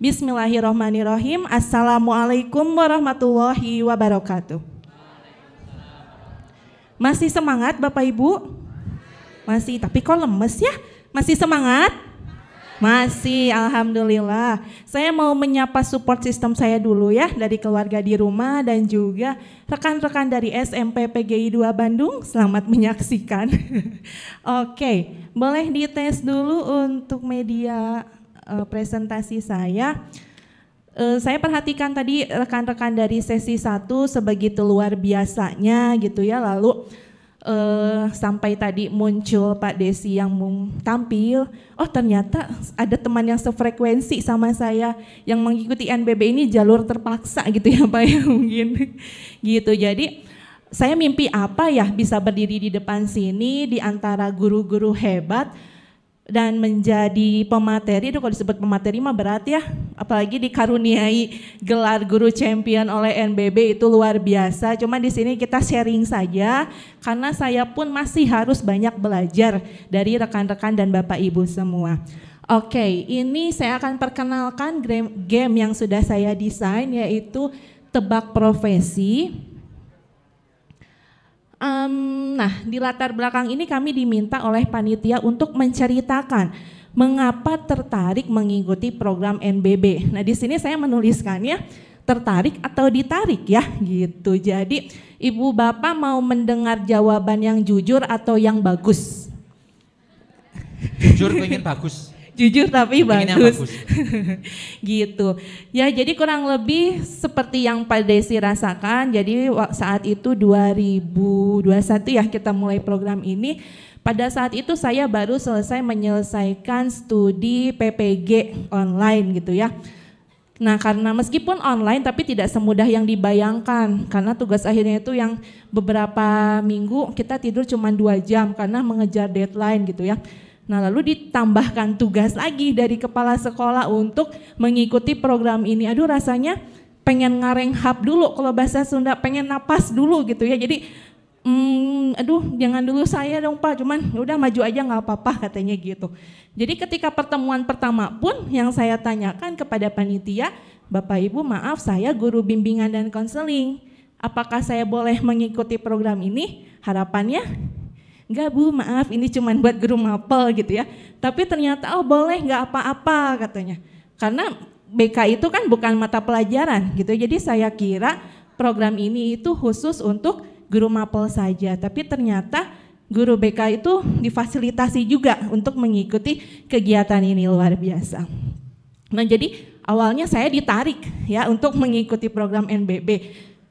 Bismillahirrohmanirrohim. Assalamualaikum warahmatullahi wabarakatuh. Masih semangat Bapak Ibu? Masih, tapi kok lemes ya? Masih semangat? Masih, Alhamdulillah. Saya mau menyapa support system saya dulu ya, dari keluarga di rumah dan juga rekan-rekan dari SMP PGI 2 Bandung. Selamat menyaksikan. Oke, boleh dites dulu untuk media uh, presentasi saya. Uh, saya perhatikan tadi rekan-rekan dari sesi satu sebegitu luar biasanya gitu ya, lalu uh, sampai tadi muncul Pak Desi yang tampil, oh ternyata ada teman yang sefrekuensi sama saya yang mengikuti NBB ini jalur terpaksa gitu ya Pak ya mungkin gitu. Jadi saya mimpi apa ya bisa berdiri di depan sini di antara guru-guru hebat dan menjadi pemateri itu kalau disebut pemateri mah berat ya apalagi dikaruniai gelar guru champion oleh NBB itu luar biasa cuma di sini kita sharing saja karena saya pun masih harus banyak belajar dari rekan-rekan dan Bapak Ibu semua Oke, ini saya akan perkenalkan game yang sudah saya desain yaitu tebak profesi. Um, nah, di latar belakang ini kami diminta oleh panitia untuk menceritakan mengapa tertarik mengikuti program NBB. Nah, di sini saya menuliskannya tertarik atau ditarik ya, gitu. Jadi, Ibu Bapak mau mendengar jawaban yang jujur atau yang bagus? Jujur ingin bagus jujur tapi bagus. bagus. gitu. Ya, jadi kurang lebih seperti yang Pak Desi rasakan. Jadi saat itu 2021 ya kita mulai program ini. Pada saat itu saya baru selesai menyelesaikan studi PPG online gitu ya. Nah, karena meskipun online tapi tidak semudah yang dibayangkan karena tugas akhirnya itu yang beberapa minggu kita tidur cuma dua jam karena mengejar deadline gitu ya. Nah, lalu ditambahkan tugas lagi dari kepala sekolah untuk mengikuti program ini. Aduh, rasanya pengen ngareng hap dulu kalau bahasa Sunda, pengen napas dulu gitu ya. Jadi, hmm, aduh, jangan dulu saya dong Pak, cuman ya udah maju aja nggak apa-apa katanya gitu. Jadi ketika pertemuan pertama pun yang saya tanyakan kepada panitia, Bapak Ibu maaf saya guru bimbingan dan konseling. Apakah saya boleh mengikuti program ini? Harapannya enggak bu maaf ini cuma buat guru mapel gitu ya. Tapi ternyata oh boleh enggak apa-apa katanya. Karena BK itu kan bukan mata pelajaran gitu. Jadi saya kira program ini itu khusus untuk guru mapel saja. Tapi ternyata guru BK itu difasilitasi juga untuk mengikuti kegiatan ini luar biasa. Nah jadi awalnya saya ditarik ya untuk mengikuti program NBB.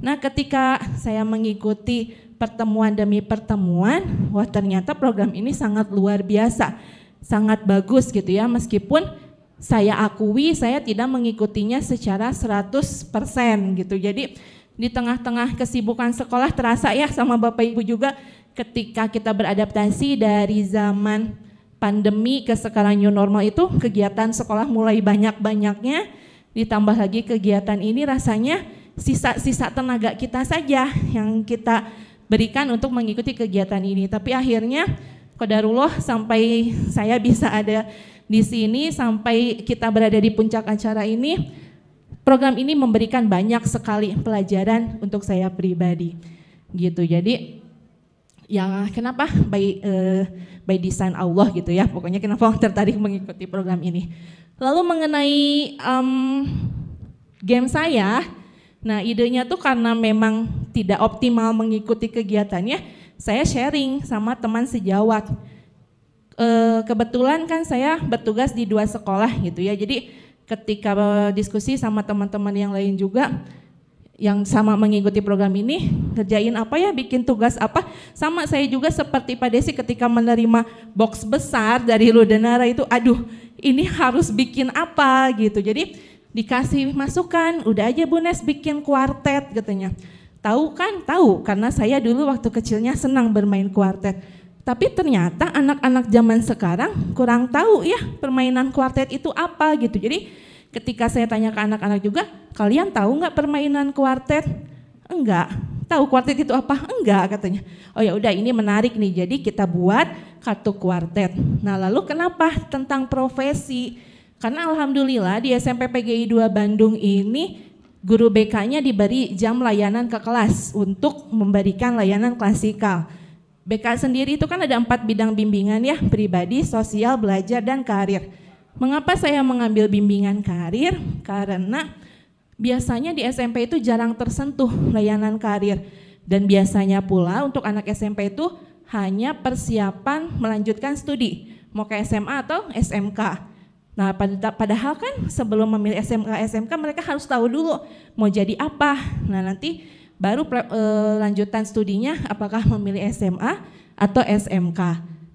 Nah ketika saya mengikuti pertemuan demi pertemuan, wah ternyata program ini sangat luar biasa, sangat bagus gitu ya meskipun saya akui saya tidak mengikutinya secara 100% gitu. Jadi di tengah-tengah kesibukan sekolah terasa ya sama Bapak Ibu juga ketika kita beradaptasi dari zaman pandemi ke sekarang new normal itu kegiatan sekolah mulai banyak-banyaknya ditambah lagi kegiatan ini rasanya sisa-sisa tenaga kita saja yang kita berikan untuk mengikuti kegiatan ini. Tapi akhirnya Kodarullah sampai saya bisa ada di sini, sampai kita berada di puncak acara ini, program ini memberikan banyak sekali pelajaran untuk saya pribadi. Gitu, jadi yang kenapa by, uh, by design Allah gitu ya, pokoknya kenapa tertarik mengikuti program ini. Lalu mengenai um, game saya, nah idenya tuh karena memang tidak optimal mengikuti kegiatannya, saya sharing sama teman sejawat. E, kebetulan kan saya bertugas di dua sekolah gitu ya, jadi ketika eh, diskusi sama teman-teman yang lain juga, yang sama mengikuti program ini kerjain apa ya bikin tugas apa sama saya juga seperti Pak Desi ketika menerima box besar dari Ludenara itu aduh ini harus bikin apa gitu jadi dikasih masukan udah aja Bu Nes bikin kuartet katanya Tahu kan? Tahu, karena saya dulu waktu kecilnya senang bermain kuartet. Tapi ternyata anak-anak zaman sekarang kurang tahu ya permainan kuartet itu apa gitu. Jadi ketika saya tanya ke anak-anak juga, kalian tahu nggak permainan kuartet? Enggak. Tahu kuartet itu apa? Enggak katanya. Oh ya udah ini menarik nih. Jadi kita buat kartu kuartet. Nah lalu kenapa tentang profesi? Karena alhamdulillah di SMP PGI 2 Bandung ini Guru BK-nya diberi jam layanan ke kelas untuk memberikan layanan klasikal. BK sendiri itu kan ada empat bidang bimbingan ya, pribadi, sosial, belajar, dan karir. Mengapa saya mengambil bimbingan karir? Karena biasanya di SMP itu jarang tersentuh layanan karir. Dan biasanya pula untuk anak SMP itu hanya persiapan melanjutkan studi, mau ke SMA atau SMK. Nah, padahal kan sebelum memilih SMK eh, SMK mereka harus tahu dulu mau jadi apa. Nah, nanti baru pre, e, eh, lanjutan studinya apakah memilih SMA atau SMK.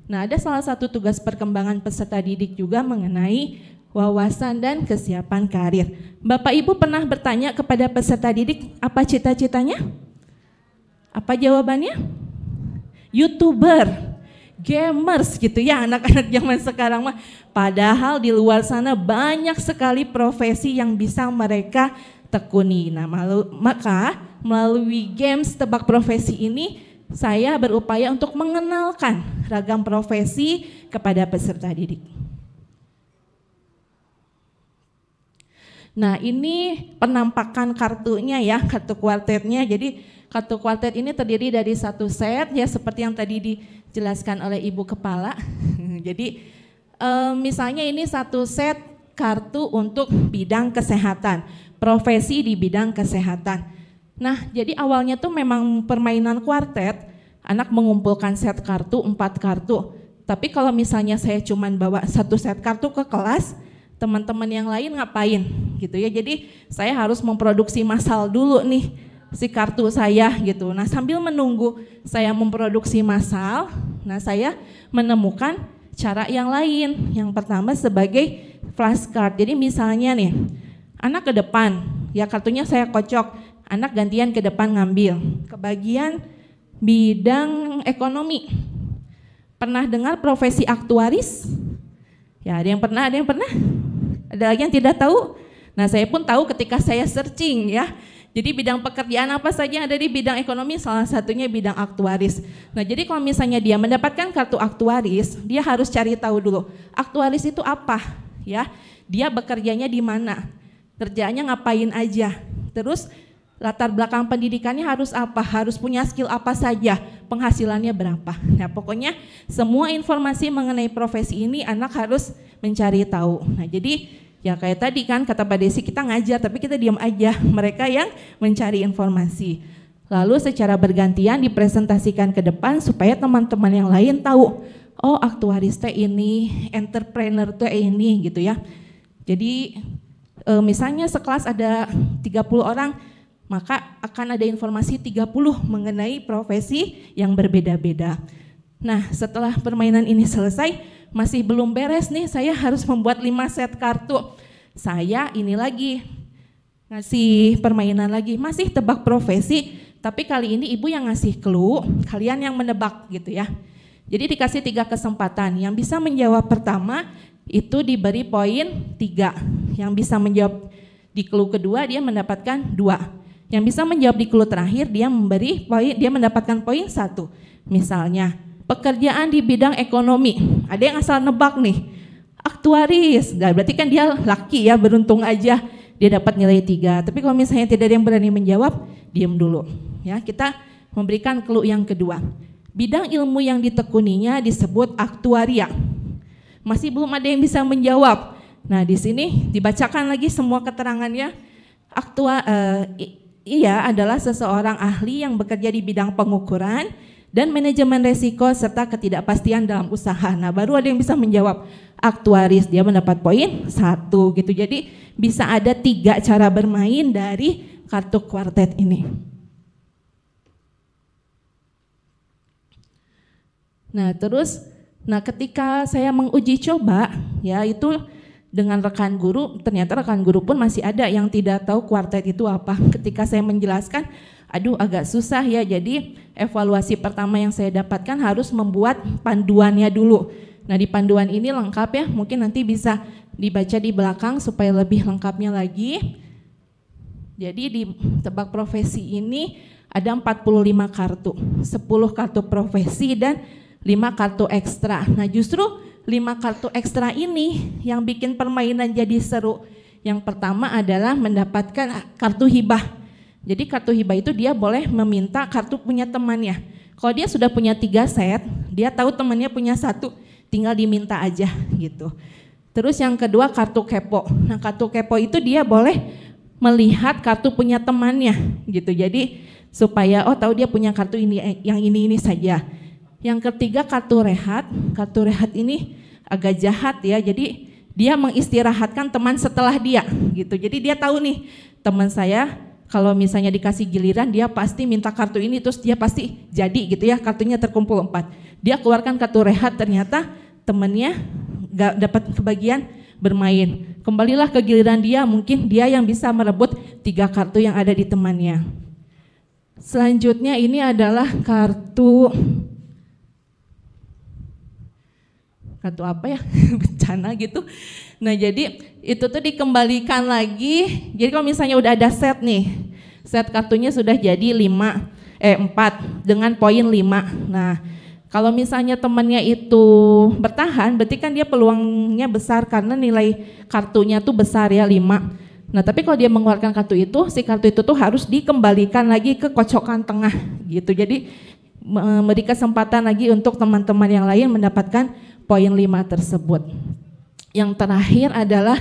Nah, ada salah satu tugas perkembangan peserta didik juga mengenai wawasan dan kesiapan karir. Bapak Ibu pernah bertanya kepada peserta didik apa cita-citanya? Apa jawabannya? YouTuber gamers gitu ya anak-anak zaman sekarang mah. Padahal di luar sana banyak sekali profesi yang bisa mereka tekuni. Nah, malu, maka melalui games tebak profesi ini saya berupaya untuk mengenalkan ragam profesi kepada peserta didik. Nah, ini penampakan kartunya ya, kartu kuartetnya. Jadi Kartu kuartet ini terdiri dari satu set ya seperti yang tadi dijelaskan oleh ibu kepala. Jadi e, misalnya ini satu set kartu untuk bidang kesehatan, profesi di bidang kesehatan. Nah, jadi awalnya tuh memang permainan kuartet, anak mengumpulkan set kartu empat kartu. Tapi kalau misalnya saya cuma bawa satu set kartu ke kelas, teman-teman yang lain ngapain gitu ya. Jadi saya harus memproduksi masal dulu nih si kartu saya gitu. Nah sambil menunggu saya memproduksi massal, nah saya menemukan cara yang lain. Yang pertama sebagai flashcard. Jadi misalnya nih, anak ke depan, ya kartunya saya kocok, anak gantian ke depan ngambil. ke bagian bidang ekonomi. Pernah dengar profesi aktuaris? Ya ada yang pernah, ada yang pernah. Ada lagi yang tidak tahu? Nah saya pun tahu ketika saya searching ya jadi bidang pekerjaan apa saja yang ada di bidang ekonomi salah satunya bidang aktuaris. Nah, jadi kalau misalnya dia mendapatkan kartu aktuaris, dia harus cari tahu dulu aktuaris itu apa, ya. Dia bekerjanya di mana? kerjanya ngapain aja? Terus latar belakang pendidikannya harus apa, harus punya skill apa saja, penghasilannya berapa. Nah, pokoknya semua informasi mengenai profesi ini anak harus mencari tahu. Nah, jadi Ya kayak tadi kan kata Pak Desi kita ngajar tapi kita diam aja mereka yang mencari informasi. Lalu secara bergantian dipresentasikan ke depan supaya teman-teman yang lain tahu, oh aktuaris teh ini, entrepreneur teh ini gitu ya. Jadi e, misalnya sekelas ada 30 orang, maka akan ada informasi 30 mengenai profesi yang berbeda-beda. Nah, setelah permainan ini selesai, masih belum beres nih, saya harus membuat lima set kartu. Saya ini lagi ngasih permainan lagi, masih tebak profesi, tapi kali ini ibu yang ngasih clue, kalian yang menebak gitu ya. Jadi dikasih tiga kesempatan, yang bisa menjawab pertama itu diberi poin tiga, yang bisa menjawab di clue kedua dia mendapatkan dua, yang bisa menjawab di clue terakhir dia memberi poin, dia mendapatkan poin satu. Misalnya, pekerjaan di bidang ekonomi. Ada yang asal nebak nih, aktuaris. Nah, berarti kan dia laki ya, beruntung aja dia dapat nilai tiga. Tapi kalau misalnya tidak ada yang berani menjawab, diam dulu. Ya, kita memberikan clue yang kedua. Bidang ilmu yang ditekuninya disebut aktuaria. Masih belum ada yang bisa menjawab. Nah, di sini dibacakan lagi semua keterangannya. Aktua, uh, iya adalah seseorang ahli yang bekerja di bidang pengukuran, dan manajemen resiko serta ketidakpastian dalam usaha. Nah, baru ada yang bisa menjawab aktuaris dia mendapat poin satu gitu. Jadi bisa ada tiga cara bermain dari kartu kuartet ini. Nah, terus nah ketika saya menguji coba ya itu dengan rekan guru, ternyata rekan guru pun masih ada yang tidak tahu kuartet itu apa. Ketika saya menjelaskan, aduh agak susah ya. Jadi evaluasi pertama yang saya dapatkan harus membuat panduannya dulu. Nah di panduan ini lengkap ya, mungkin nanti bisa dibaca di belakang supaya lebih lengkapnya lagi. Jadi di tebak profesi ini ada 45 kartu, 10 kartu profesi dan 5 kartu ekstra. Nah justru 5 kartu ekstra ini yang bikin permainan jadi seru. Yang pertama adalah mendapatkan kartu hibah. Jadi kartu hibah itu dia boleh meminta kartu punya temannya. Kalau dia sudah punya tiga set, dia tahu temannya punya satu, tinggal diminta aja gitu. Terus yang kedua kartu kepo. Nah kartu kepo itu dia boleh melihat kartu punya temannya gitu. Jadi supaya oh tahu dia punya kartu ini eh, yang ini ini saja. Yang ketiga kartu rehat. Kartu rehat ini agak jahat ya. Jadi dia mengistirahatkan teman setelah dia gitu. Jadi dia tahu nih teman saya kalau misalnya dikasih giliran dia pasti minta kartu ini terus dia pasti jadi gitu ya kartunya terkumpul empat dia keluarkan kartu rehat ternyata temennya gak dapat kebagian bermain kembalilah ke giliran dia mungkin dia yang bisa merebut tiga kartu yang ada di temannya selanjutnya ini adalah kartu kartu apa ya bencana gitu Nah jadi itu tuh dikembalikan lagi. Jadi kalau misalnya udah ada set nih, set kartunya sudah jadi lima eh empat dengan poin lima Nah kalau misalnya temannya itu bertahan, berarti kan dia peluangnya besar karena nilai kartunya tuh besar ya lima Nah, tapi kalau dia mengeluarkan kartu itu, si kartu itu tuh harus dikembalikan lagi ke kocokan tengah gitu. Jadi memberi kesempatan lagi untuk teman-teman yang lain mendapatkan poin lima tersebut yang terakhir adalah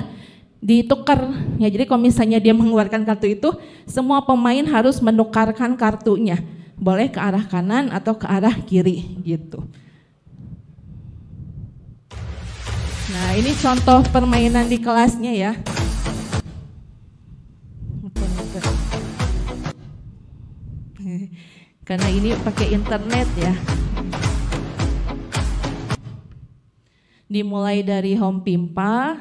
ditukar ya jadi kalau misalnya dia mengeluarkan kartu itu semua pemain harus menukarkan kartunya boleh ke arah kanan atau ke arah kiri gitu nah ini contoh permainan di kelasnya ya karena ini pakai internet ya dimulai dari home pimpa,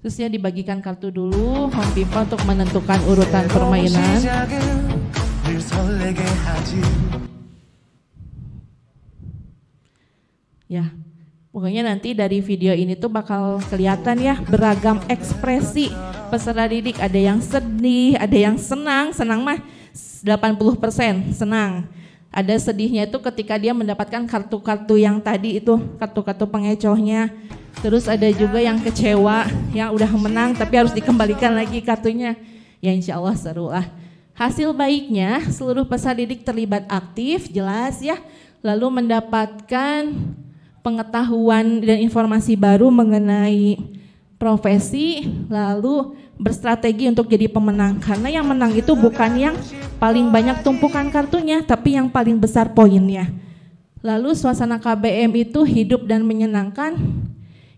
terus ya dibagikan kartu dulu home pimpa untuk menentukan urutan permainan. Ya, pokoknya nanti dari video ini tuh bakal kelihatan ya beragam ekspresi peserta didik. Ada yang sedih, ada yang senang, senang mah 80% senang. Ada sedihnya itu ketika dia mendapatkan kartu-kartu yang tadi itu, kartu-kartu pengecohnya. Terus ada juga yang kecewa, yang udah menang tapi harus dikembalikan lagi kartunya. Ya insya Allah seru lah. Hasil baiknya seluruh peserta didik terlibat aktif, jelas ya. Lalu mendapatkan pengetahuan dan informasi baru mengenai profesi lalu berstrategi untuk jadi pemenang karena yang menang itu bukan yang paling banyak tumpukan kartunya tapi yang paling besar poinnya lalu suasana KBM itu hidup dan menyenangkan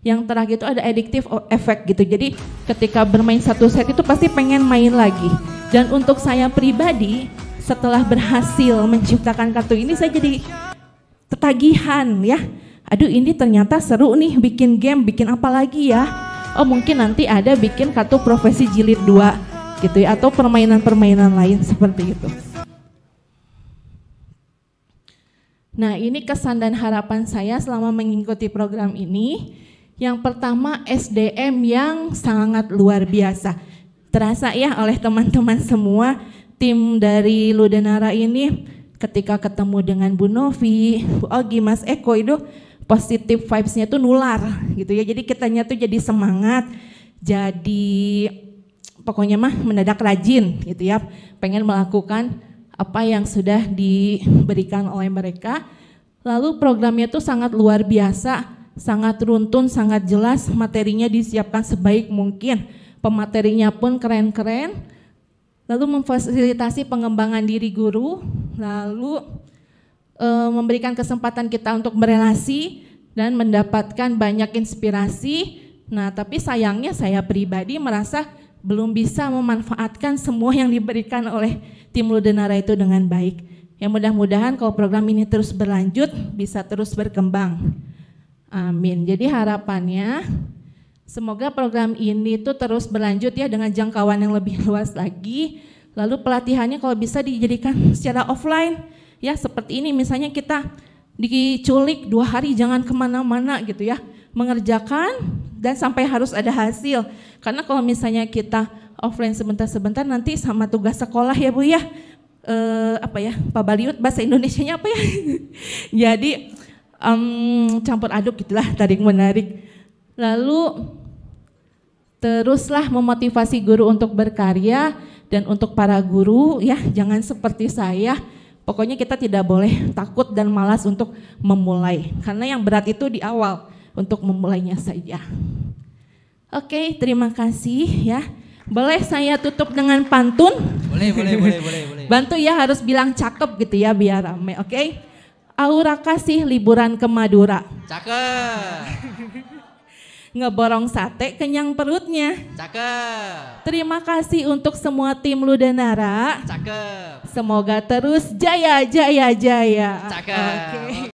yang terakhir itu ada addictive effect gitu jadi ketika bermain satu set itu pasti pengen main lagi dan untuk saya pribadi setelah berhasil menciptakan kartu ini saya jadi ketagihan ya aduh ini ternyata seru nih bikin game bikin apa lagi ya oh mungkin nanti ada bikin kartu profesi jilid 2 gitu ya atau permainan-permainan lain seperti itu. Nah, ini kesan dan harapan saya selama mengikuti program ini. Yang pertama, SDM yang sangat luar biasa. Terasa ya oleh teman-teman semua, tim dari Ludenara ini ketika ketemu dengan Bu Novi, Bu Ogi, Mas Eko itu positif vibes-nya tuh nular gitu ya. Jadi kitanya tuh jadi semangat, jadi pokoknya mah mendadak rajin gitu ya. Pengen melakukan apa yang sudah diberikan oleh mereka. Lalu programnya tuh sangat luar biasa, sangat runtun, sangat jelas, materinya disiapkan sebaik mungkin. Pematerinya pun keren-keren. Lalu memfasilitasi pengembangan diri guru, lalu uh, memberikan kesempatan kita untuk berelasi dan mendapatkan banyak inspirasi. Nah, tapi sayangnya saya pribadi merasa belum bisa memanfaatkan semua yang diberikan oleh tim Ludenara itu dengan baik. Ya mudah-mudahan kalau program ini terus berlanjut bisa terus berkembang. Amin. Jadi harapannya semoga program ini tuh terus berlanjut ya dengan jangkauan yang lebih luas lagi. Lalu pelatihannya kalau bisa dijadikan secara offline ya seperti ini misalnya kita diculik dua hari jangan kemana-mana gitu ya mengerjakan dan sampai harus ada hasil karena kalau misalnya kita offline sebentar-sebentar nanti sama tugas sekolah ya bu ya e, apa ya pak Baliut bahasa Indonesia-nya apa ya jadi um, campur aduk gitulah tarik menarik lalu teruslah memotivasi guru untuk berkarya dan untuk para guru ya jangan seperti saya Pokoknya kita tidak boleh takut dan malas untuk memulai. Karena yang berat itu di awal untuk memulainya saja. Oke, terima kasih ya. Boleh saya tutup dengan pantun? Boleh, boleh, boleh, boleh, boleh. Bantu ya harus bilang cakep gitu ya biar rame, oke? Okay? Aura kasih liburan ke Madura. Cakep. ngeborong sate kenyang perutnya. Cakep. Terima kasih untuk semua tim Ludanara. Cakep. Semoga terus jaya jaya jaya. Cakep. Okay.